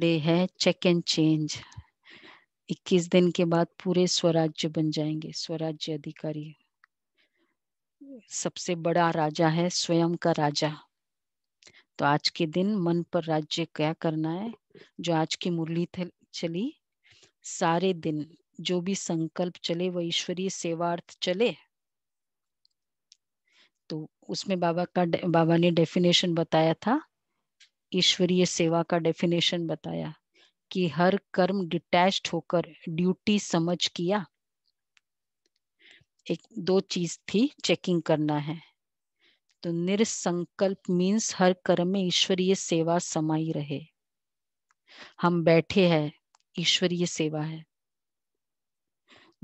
Day है check and change 21 दिन के बाद पूरे स्वराज्य बन जाएंगे स्वराज्य अधिकारी सबसे बड़ा राजा है स्वयं का राजा तो आज के दिन मन पर राज्य क्या करना है जो आज की मुरली चली सारे दिन जो भी संकल्प चले वह ईश्वरीय सेवार्थ चले तो उसमें बाबा का बाबा ने डेफिनेशन बताया था ईश्वरीय सेवा का डेफिनेशन बताया कि हर कर्म डिटेच होकर ड्यूटी समझ किया एक दो चीज थी चेकिंग करना है तो निरसंकल्प मीन्स हर कर्म में ईश्वरीय सेवा समाई रहे हम बैठे हैं ईश्वरीय सेवा है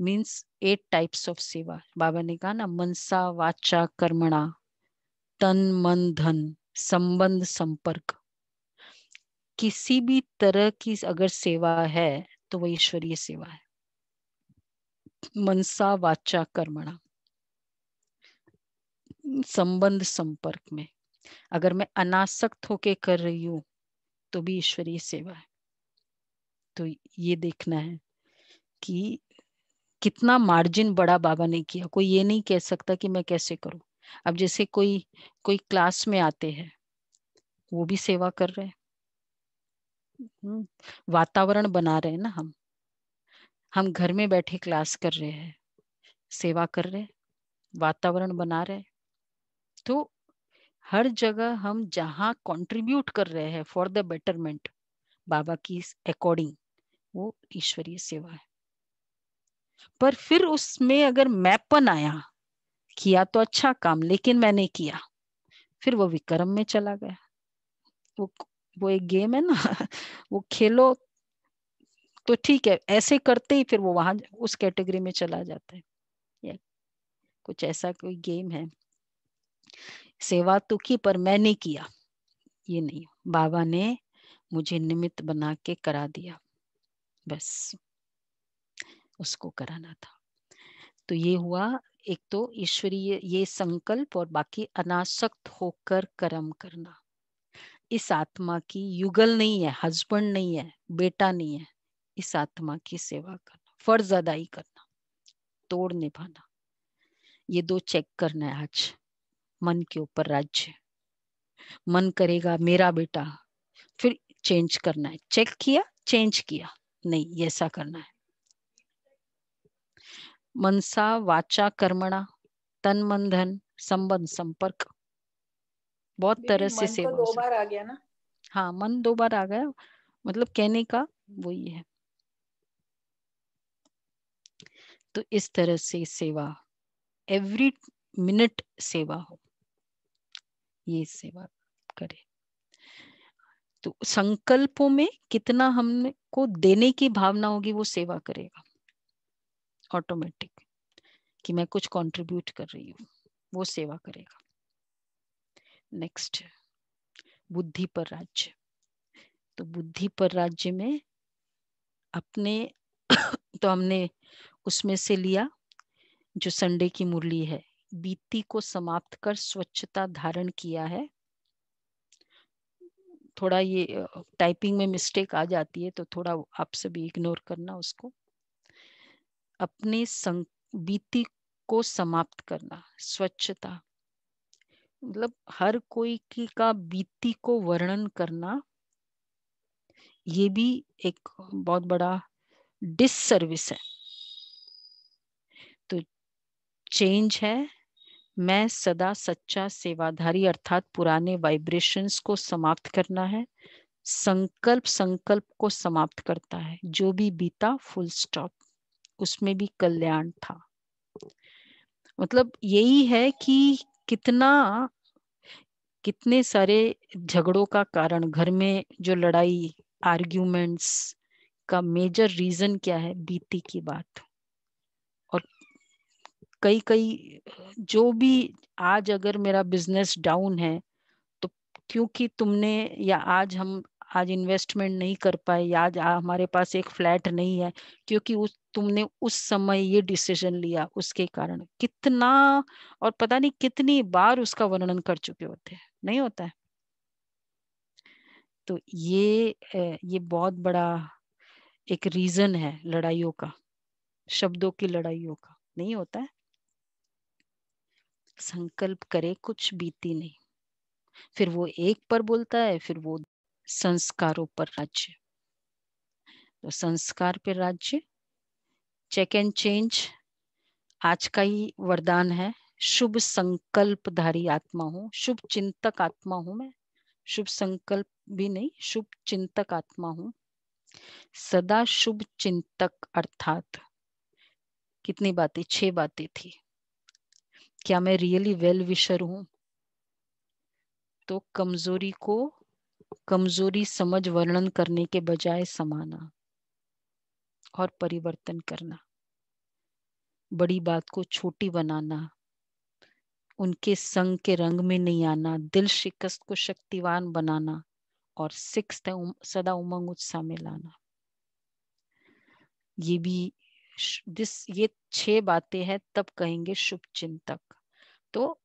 मीन्स एट टाइप्स ऑफ सेवा बाबा ने कहा ना मनसा वाचा कर्मणा तन मन धन संबंध संपर्क किसी भी तरह की अगर सेवा है तो वह ईश्वरीय सेवा है मनसा वाचा कर्मणा संबंध संपर्क में अगर मैं अनासक्त होके कर रही हूं तो भी ईश्वरीय सेवा है तो ये देखना है कि कितना मार्जिन बड़ा बाबा ने किया कोई ये नहीं कह सकता कि मैं कैसे करूं अब जैसे कोई कोई क्लास में आते हैं वो भी सेवा कर रहे हैं हम्म, वातावरण बना रहे हैं ना हम हम घर में बैठे क्लास कर रहे हैं सेवा कर रहे हैं वातावरण बना रहे तो हर जगह हम जहाँ कंट्रीब्यूट कर रहे हैं फॉर द बेटरमेंट बाबा की अकॉर्डिंग वो ईश्वरीय सेवा है पर फिर उसमें अगर मैपन आया किया तो अच्छा काम लेकिन मैंने किया फिर वो विक्रम में चला गया वो वो एक गेम है ना वो खेलो तो ठीक है ऐसे करते ही फिर वो वहां उस कैटेगरी में चला जाता है या कुछ ऐसा कोई गेम है सेवा तो की पर मैं नहीं किया ये नहीं बाबा ने मुझे निमित्त बना के करा दिया बस उसको कराना था तो ये हुआ एक तो ईश्वरीय ये संकल्प और बाकी अनासक्त होकर कर्म करना इस आत्मा की युगल नहीं है हस्बैंड नहीं है बेटा नहीं है इस आत्मा की सेवा करना फर्ज अदाई करना तोड़ निभाना ये दो चेक करना है आज मन के ऊपर राज्य मन करेगा मेरा बेटा फिर चेंज करना है चेक किया चेंज किया नहीं ऐसा करना है मनसा वाचा कर्मणा तन मन धन संबंध संपर्क बहुत तरह से तो सेवा दो बार आ गया ना हाँ मन दो बार आ गया मतलब कहने का वो ये है तो इस तरह से सेवा एवरी मिनट सेवा हो ये सेवा करे तो संकल्पों में कितना को देने की भावना होगी वो सेवा करेगा ऑटोमेटिक कि मैं कुछ कंट्रीब्यूट कर रही हूँ वो सेवा करेगा नेक्स्ट बुद्धि पर राज्य तो बुद्धि पर राज्य में अपने तो हमने उसमें से लिया जो संडे की मुरली है बीती को समाप्त कर स्वच्छता धारण किया है थोड़ा ये टाइपिंग में मिस्टेक आ जाती है तो थोड़ा आप सभी इग्नोर करना उसको अपने बीती को समाप्त करना स्वच्छता मतलब हर कोई की का बीती को वर्णन करना ये भी एक बहुत बड़ा डिससर्विस है तो चेंज है मैं सदा सच्चा सेवाधारी अर्थात पुराने वाइब्रेशंस को समाप्त करना है संकल्प संकल्प को समाप्त करता है जो भी बीता फुल स्टॉप उसमें भी कल्याण था मतलब यही है कि कितना कितने सारे झगड़ों का कारण घर में जो लड़ाई आर्ग्यूमेंट्स का मेजर रीजन क्या है बीती की बात और कई कई जो भी आज अगर मेरा बिजनेस डाउन है तो क्योंकि तुमने या आज हम आज इन्वेस्टमेंट नहीं कर पाए आज हमारे पास एक फ्लैट नहीं है क्योंकि उस तुमने उस समय ये डिसीजन लिया उसके कारण कितना और पता नहीं कितनी बार उसका वर्णन कर चुके होते हैं नहीं होता है तो ये ये बहुत बड़ा एक रीजन है लड़ाइयों का शब्दों की लड़ाइयों का नहीं होता है संकल्प करे कुछ बीती नहीं फिर वो एक पर बोलता है फिर वो संस्कारों पर राज्य तो संस्कार पर राज्य चेक एंड चेंज आज का ही वरदान है शुभ संकल्पधारी आत्मा हूं शुभ चिंतक आत्मा हूं मैं शुभ संकल्प भी नहीं शुभ चिंतक आत्मा हूं सदा शुभ चिंतक अर्थात कितनी बातें छह बातें थी क्या मैं रियली वेल विशर हूं तो कमजोरी को कमजोरी समझ वर्णन करने के बजाय समाना और परिवर्तन करना बड़ी बात को छोटी बनाना उनके संग के रंग में नहीं आना दिल शिकस्त को शक्तिवान बनाना और सिक्स सदा उमंग उत्साह में लाना ये भी दिस ये छह बातें हैं तब कहेंगे शुभ चिंतक तो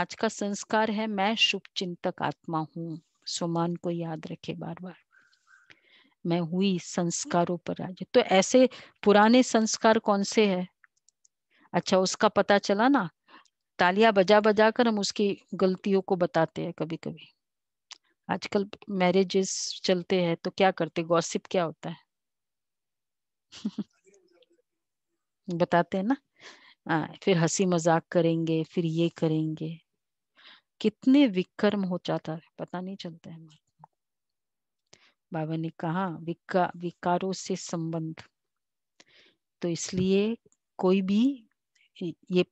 आज का संस्कार है मैं शुभ चिंतक आत्मा हूं सुमान को याद रखे बार बार मैं हुई संस्कारों पर राज तो ऐसे पुराने संस्कार कौन से है अच्छा उसका पता चला ना तालियां बजा बजा कर हम उसकी गलतियों को बताते हैं कभी कभी आजकल मैरिजेस चलते हैं तो क्या करते गॉसिप क्या होता है बताते हैं ना आ, हाँ, फिर हंसी मजाक करेंगे फिर ये करेंगे कितने विक्रम हो जाता है पता नहीं चलता है बाबा ने कहा विका विकारों से संबंध तो इसलिए कोई भी ये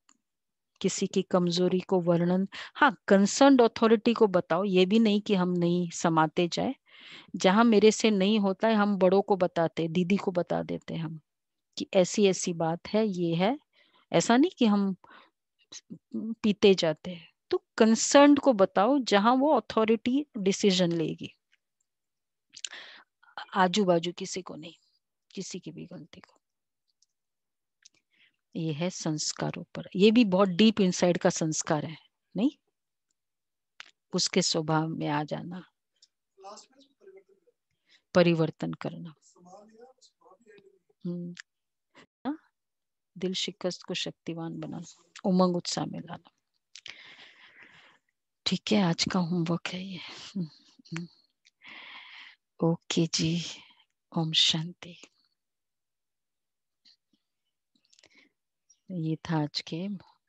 किसी की कमजोरी को वर्णन हाँ कंसर्न अथॉरिटी को बताओ ये भी नहीं कि हम नहीं समाते जाए जहां मेरे से नहीं होता है हम बड़ों को बताते दीदी को बता देते हम कि ऐसी ऐसी बात है ये है ऐसा नहीं कि हम पीते जाते हैं कंसर्न को बताओ जहां वो अथॉरिटी डिसीजन लेगी आजू बाजू किसी को नहीं किसी की भी गलती को ये है संस्कारों पर ये भी बहुत डीप इनसाइड का संस्कार है नहीं उसके स्वभाव में आ जाना परिवर्तन करना हम्म। हाँ? दिल शिकस्त को शक्तिवान बनाना उमंग उत्साह में लाना ठीक है आज का होमवर्क है ये हम्म, हम्म। ओके जी ओम शांति ये था आज के